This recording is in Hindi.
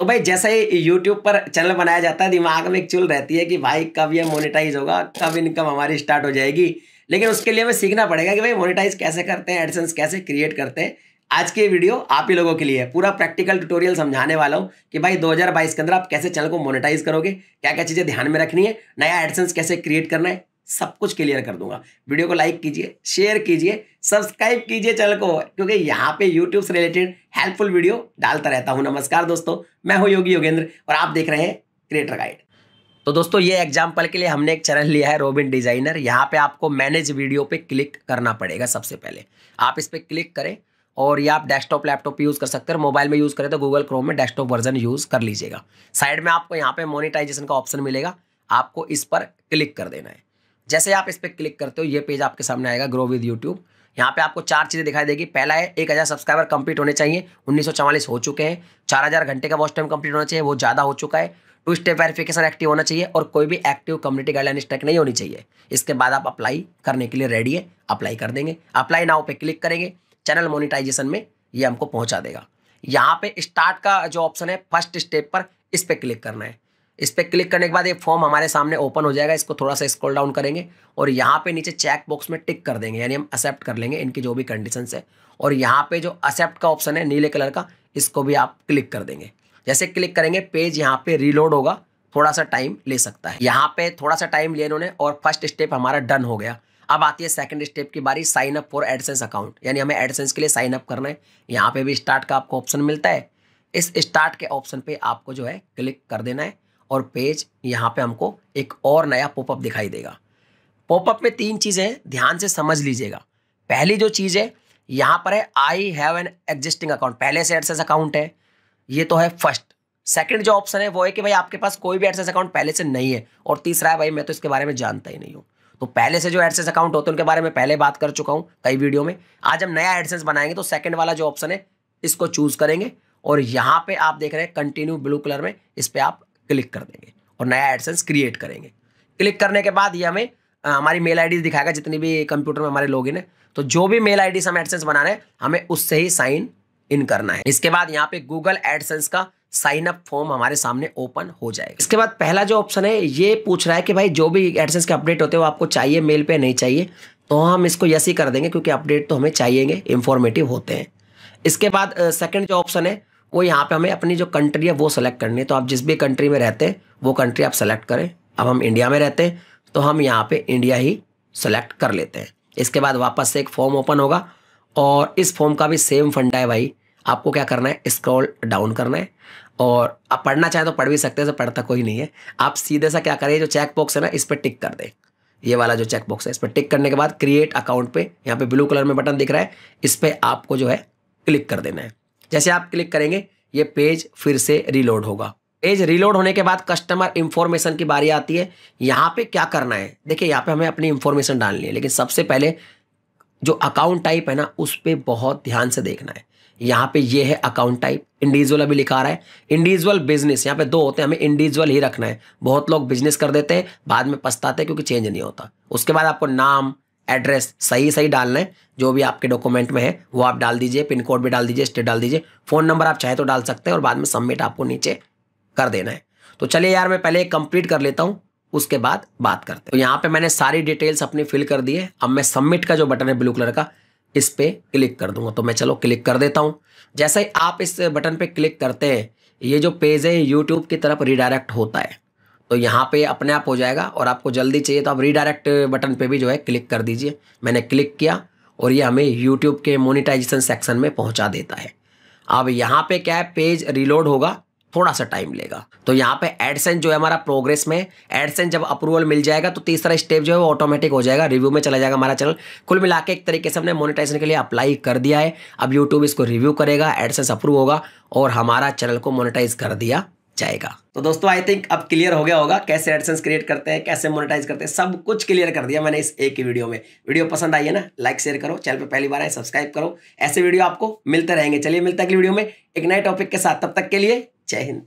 तो भाई जैसे ही यूट्यूब पर चैनल बनाया जाता है दिमाग में एक चुल रहती है कि भाई कब ये मोनेटाइज होगा कब इनकम हमारी स्टार्ट हो जाएगी लेकिन उसके लिए हमें सीखना पड़ेगा कि भाई मोनेटाइज कैसे करते हैं एडसेंस कैसे क्रिएट करते हैं आज की वीडियो आप ही लोगों के लिए है पूरा प्रैक्टिकल ट्यूटोरियल समझाने वाला हूँ कि भाई 2022 के अंदर आप कैसे चैनल को मोनेटाइज करोगे क्या क्या चीज़ें ध्यान में रखनी है नया एडसेंस कैसे क्रिएट करना है सब कुछ क्लियर कर दूंगा वीडियो को लाइक कीजिए शेयर कीजिए सब्सक्राइब कीजिए चैनल को क्योंकि यहाँ पे यूट्यूब से रिलेटेड हेल्पफुल वीडियो डालता रहता हूँ नमस्कार दोस्तों मैं हूँ योगी योगेंद्र और आप देख रहे हैं क्रिएटर गाइड तो दोस्तों ये एग्जाम्पल के लिए हमने एक चैनल लिया है रोबिन डिजाइनर यहाँ पे आपको मैनेज वीडियो पे क्लिक करना पड़ेगा सबसे पहले आप इस पर क्लिक करें और ये आप डेस्कटॉप लैपटॉप यूज़ कर सकते हैं मोबाइल में यूज़ करें तो गूगल क्रोम में डेस्कटॉप वर्जन यूज़ कर लीजिएगा साइड में आपको यहाँ पे मोनिटाइजेशन का ऑप्शन मिलेगा आपको इस पर क्लिक कर देना है जैसे आप इस पर क्लिक करते हो ये पेज आपके सामने आएगा ग्रो विद यूट्यूब यहाँ पे आपको चार चीज़ें दिखाई देगी पहला है एक हज़ार सब्सक्राइबर कंप्लीट होने चाहिए उन्नीस हो चुके हैं चार हज़ार घंटे का वॉच टाइम कंप्लीट होना चाहिए वो ज़्यादा हो चुका है टू स्टेप वेरिफिकेशन एक्टिव होना चाहिए और कोई भी एक्टिव कम्युनिटी गाइडलाइन स्टेक नहीं होनी चाहिए इसके बाद आप अप्लाई करने के लिए रेडी है अप्लाई कर देंगे अप्लाई नाव पे क्लिक करेंगे चैनल मोनिटाइजेशन में ये हमको पहुँचा देगा यहाँ पे स्टार्ट का जो ऑप्शन है फर्स्ट स्टेप पर इस पर क्लिक करना है इस पर क्लिक करने के बाद ये फॉर्म हमारे सामने ओपन हो जाएगा इसको थोड़ा सा स्क्रॉल डाउन करेंगे और यहाँ पे नीचे चेक बॉक्स में टिक कर देंगे यानी हम एक्सेप्ट कर लेंगे इनकी जो भी कंडीशन है और यहाँ पे जो एक्सेप्ट का ऑप्शन है नीले कलर का इसको भी आप क्लिक कर देंगे जैसे क्लिक करेंगे पेज यहाँ पे रीलोड होगा थोड़ा सा टाइम ले सकता है यहाँ पे थोड़ा सा टाइम लिया इन्होंने और फर्स्ट स्टेप हमारा डन हो गया अब आती है सेकंड स्टेप की बारी sign up for AdSense account यानी हमें एडसेंस के लिए साइन अप करना है यहाँ पे भी स्टार्ट का आपको ऑप्शन मिलता है इस स्टार्ट के ऑप्शन पे आपको जो है क्लिक कर देना है और पेज यहाँ पे हमको एक और नया पॉपअप दिखाई देगा पॉपअप में तीन चीज़ें ध्यान से समझ लीजिएगा पहली जो चीज़ है यहाँ पर है I have an existing account पहले से एडसेस अकाउंट है ये तो है फर्स्ट सेकंड जो ऑप्शन है वो है कि भाई आपके पास कोई भी एडसेस अकाउंट पहले से नहीं है और तीसरा है भाई मैं तो इसके बारे में जानता ही नहीं हूँ तो पहले से जो एडसेस अकाउंट होते हैं उनके बारे में पहले बात कर चुका हूँ कई वीडियो में आज हम नया एडसेस बनाएंगे तो सेकेंड वाला जो ऑप्शन है इसको चूज़ करेंगे और यहाँ पे आप देख रहे हैं कंटिन्यू ब्लू कलर में इस पर आप क्लिक कर देंगे और नया एडसेंस क्रिएट करेंगे क्लिक करने के बाद ये हमें आ, हमारी मेल आई दिखाएगा जितनी भी कंप्यूटर में हमारे लोग हैं तो जो भी मेल आई से हम एडसेंस बना रहे हैं हमें उससे ही साइन इन करना है इसके बाद यहाँ पे गूगल एडसेंस का साइन अप फॉर्म हमारे सामने ओपन हो जाएगा इसके बाद पहला जो ऑप्शन है ये पूछ रहा है कि भाई जो भी एडसेंस के अपडेट होते हैं वो आपको चाहिए मेल पर नहीं चाहिए तो हम इसको यस ही कर देंगे क्योंकि अपडेट तो हमें चाहिएंगे इन्फॉर्मेटिव होते हैं इसके बाद सेकेंड जो ऑप्शन है वो यहाँ पे हमें अपनी जो कंट्री है वो सेलेक्ट करनी है तो आप जिस भी कंट्री में रहते हैं वो कंट्री आप सेलेक्ट करें अब हम इंडिया में रहते हैं तो हम यहाँ पे इंडिया ही सेलेक्ट कर लेते हैं इसके बाद वापस से एक फॉर्म ओपन होगा और इस फॉर्म का भी सेम फंडा है भाई आपको क्या करना है स्क्रॉल डाउन करना है और आप पढ़ना चाहें तो पढ़ भी सकते हैं पढ़ता कोई नहीं है आप सीधे सा क्या करें जो चेक बॉक्स है ना इस पर टिक कर दें ये वाला जो चेक बॉक्स है इस पर टिक करने के बाद क्रिएट अकाउंट पे यहाँ पे ब्लू कलर में बटन दिख रहा है इस पर आपको जो है क्लिक कर देना है जैसे आप क्लिक करेंगे ये पेज फिर से रिलोड होगा पेज रिलोड होने के बाद कस्टमर इंफॉर्मेशन की बारी आती है यहाँ पे क्या करना है देखिए यहाँ पे हमें अपनी इंफॉर्मेशन डालनी है लेकिन सबसे पहले जो अकाउंट टाइप है ना उस पर बहुत ध्यान से देखना है यहाँ पे ये है अकाउंट टाइप इंडिविजुअल अभी लिखा रहा है इंडिविजुअल बिजनेस यहाँ पे दो होते हैं हमें इंडिविजुअल ही रखना है बहुत लोग बिजनेस कर देते हैं बाद में पछताते हैं क्योंकि चेंज नहीं होता उसके बाद आपको नाम एड्रेस सही सही डालना है जो भी आपके डॉक्यूमेंट में है वो आप डाल दीजिए पिन कोड भी डाल दीजिए स्टेट डाल दीजिए फ़ोन नंबर आप चाहे तो डाल सकते हैं और बाद में सबमिट आपको नीचे कर देना है तो चलिए यार मैं पहले कंप्लीट कर लेता हूँ उसके बाद बात करते हैं तो यहाँ पे मैंने सारी डिटेल्स अपनी फिल कर दी है अब मैं सबमिट का जो बटन है ब्लू कलर का इस पर क्लिक कर दूंगा तो मैं चलो क्लिक कर देता हूँ जैसे ही आप इस बटन पर क्लिक करते हैं ये जो पेज है यूट्यूब की तरफ रिडायरेक्ट होता है तो यहाँ पे अपने आप हो जाएगा और आपको जल्दी चाहिए तो आप रीडायरेक्ट बटन पे भी जो है क्लिक कर दीजिए मैंने क्लिक किया और ये हमें यूट्यूब के मोनिटाइजेशन सेक्शन में पहुँचा देता है अब यहाँ पे क्या है पेज रिलोड होगा थोड़ा सा टाइम लेगा तो यहाँ पे एडसेंस जो है हमारा प्रोग्रेस में एडसेंस जब अप्रूवल मिल जाएगा तो तीसरा स्टेप जो है वो ऑटोमेटिक हो जाएगा रिव्यू में चला जाएगा हमारा चैनल कुल मिला के एक तरीके से हमने मोनेटाइजेशन के लिए अप्लाई कर दिया है अब यूट्यूब इसको रिव्यू करेगा एडसेंस अप्रूव होगा और हमारा चैनल को मोनिटाइज कर दिया जाएगा तो दोस्तों आई थिंक अब क्लियर हो गया होगा कैसे एडसेंस क्रिएट करते हैं कैसे मोनेटाइज करते हैं सब कुछ क्लियर कर दिया मैंने इस एक ही वीडियो में वीडियो पसंद आई है ना लाइक शेयर करो चैनल पर पहली बार आए सब्सक्राइब करो ऐसे वीडियो आपको मिलते रहेंगे चलिए मिलते अगली वीडियो में एक नए टॉपिक के साथ तब तक के लिए जय हिंद